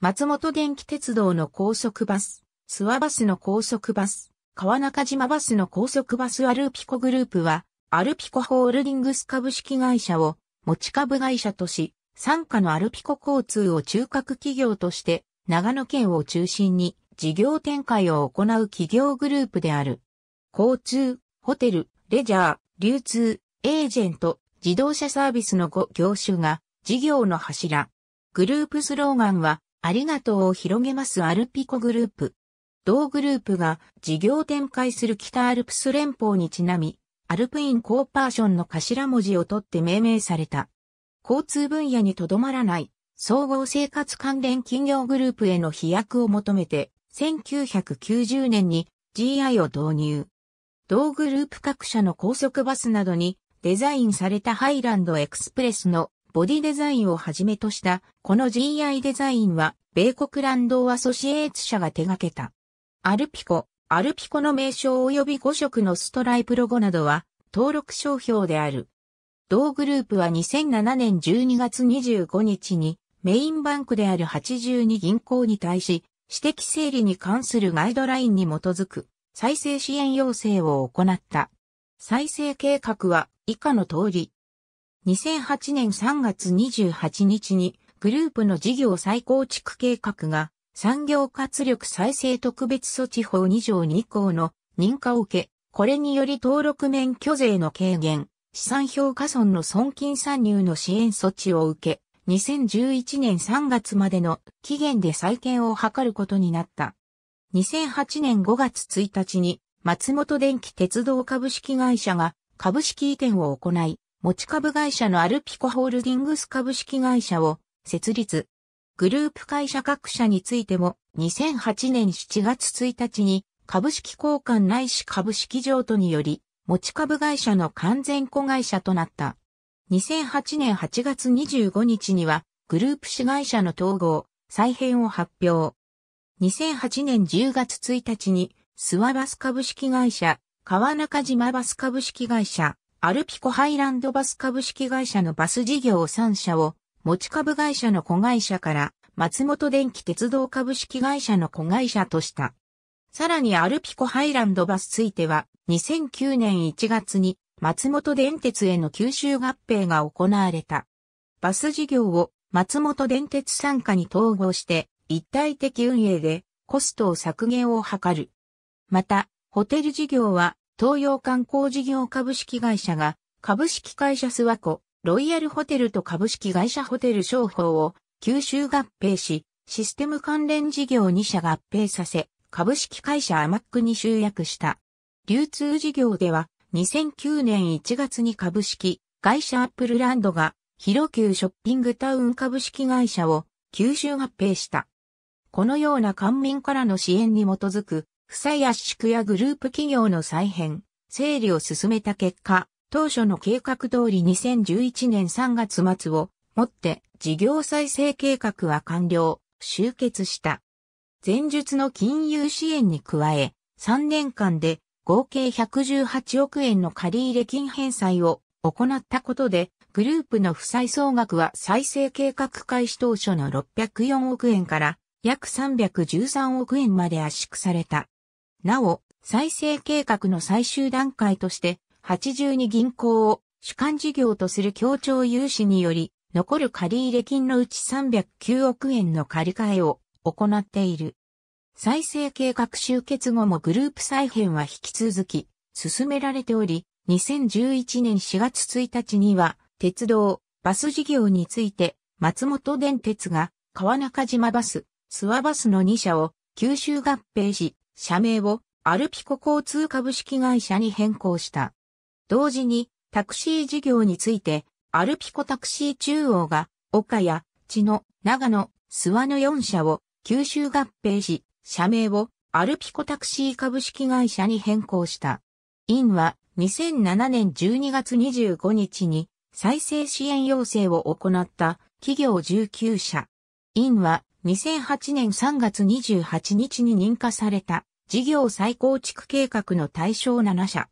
松本電気鉄道の高速バス、諏訪バスの高速バス、川中島バスの高速バスアルピコグループは、アルピコホールディングス株式会社を持ち株会社とし、傘下のアルピコ交通を中核企業として、長野県を中心に事業展開を行う企業グループである。交通、ホテル、レジャー、流通、エージェント、自動車サービスの5業種が事業の柱。グループスローガンは、ありがとうを広げますアルピコグループ。同グループが事業展開する北アルプス連邦にちなみ、アルプインコーパーションの頭文字を取って命名された。交通分野にとどまらない、総合生活関連企業グループへの飛躍を求めて、1990年に GI を導入。同グループ各社の高速バスなどにデザインされたハイランドエクスプレスのボディデザインをはじめとした、この GI デザインは、米国ランドアソシエーツ社が手掛けた。アルピコ、アルピコの名称及び5色のストライプロゴなどは、登録商標である。同グループは2007年12月25日に、メインバンクである82銀行に対し、私的整理に関するガイドラインに基づく、再生支援要請を行った。再生計画は以下の通り、2008年3月28日にグループの事業再構築計画が産業活力再生特別措置法2条2項の認可を受け、これにより登録免許税の軽減、資産評価損の損金参入の支援措置を受け、2011年3月までの期限で再建を図ることになった。2008年5月1日に松本電気鉄道株式会社が株式移転を行い、持ち株会社のアルピコホールディングス株式会社を設立。グループ会社各社についても2008年7月1日に株式交換ないし株式譲渡により持ち株会社の完全子会社となった。2008年8月25日にはグループ市会社の統合、再編を発表。2008年10月1日にスワバス株式会社、川中島バス株式会社、アルピコハイランドバス株式会社のバス事業3社を、持ち株会社の子会社から、松本電気鉄道株式会社の子会社とした。さらにアルピコハイランドバスついては、2009年1月に、松本電鉄への吸収合併が行われた。バス事業を松本電鉄傘下に統合して、一体的運営でコストを削減を図る。また、ホテル事業は東洋観光事業株式会社が、株式会社スワコ、ロイヤルホテルと株式会社ホテル商法を吸収合併し、システム関連事業2社合併させ、株式会社アマックに集約した。流通事業では、2009年1月に株式会社アップルランドが、広急ショッピングタウン株式会社を吸収合併した。このような官民からの支援に基づく債圧縮やグループ企業の再編、整理を進めた結果、当初の計画通り2011年3月末をもって事業再生計画は完了、終結した。前述の金融支援に加え、3年間で合計118億円の借入金返済を行ったことで、グループの負債総額は再生計画開始当初の604億円から約313億円まで圧縮された。なお、再生計画の最終段階として、82銀行を主管事業とする協調融資により、残る借入金のうち309億円の借り換えを行っている。再生計画終結後もグループ再編は引き続き進められており、2011年4月1日には鉄道、バス事業について松本電鉄が川中島バス、諏訪バスの2社を吸収合併し、社名をアルピコ交通株式会社に変更した。同時に、タクシー事業について、アルピコタクシー中央が、岡谷、千野、長野、諏訪の4社を吸収合併し、社名をアルピコタクシー株式会社に変更した。インは2007年12月25日に再生支援要請を行った企業19社。インは2008年3月28日に認可された事業再構築計画の対象7社。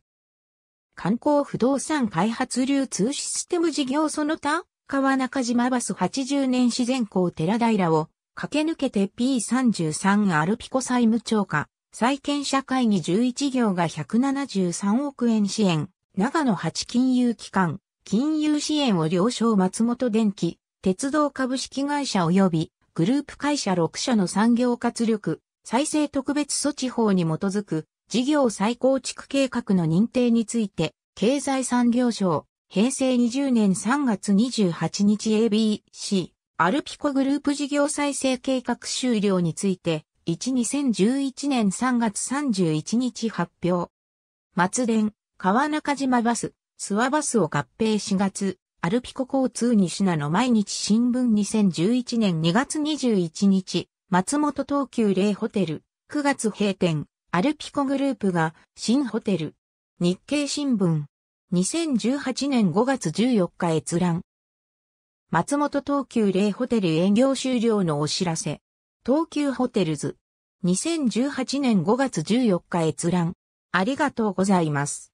観光不動産開発流通システム事業その他、川中島バス80年自然港寺平を駆け抜けて P33 アルピコ債務超過、債権者会議11業が173億円支援、長野8金融機関、金融支援を了承松本電機、鉄道株式会社及びグループ会社6社の産業活力、再生特別措置法に基づく事業再構築計画の認定について、経済産業省、平成20年3月28日 ABC、アルピコグループ事業再生計画終了について、1-2011年3月31日発表。松田、川中島バス、諏訪バスを合併4月、アルピコ交通西名の毎日新聞2011年2月21日、松本東急霊ホテル、9月閉店、アルピコグループが新ホテル。日経新聞。2018年5月14日閲覧。松本東急霊ホテル営業終了のお知らせ。東急ホテルズ。2018年5月14日閲覧。ありがとうございます。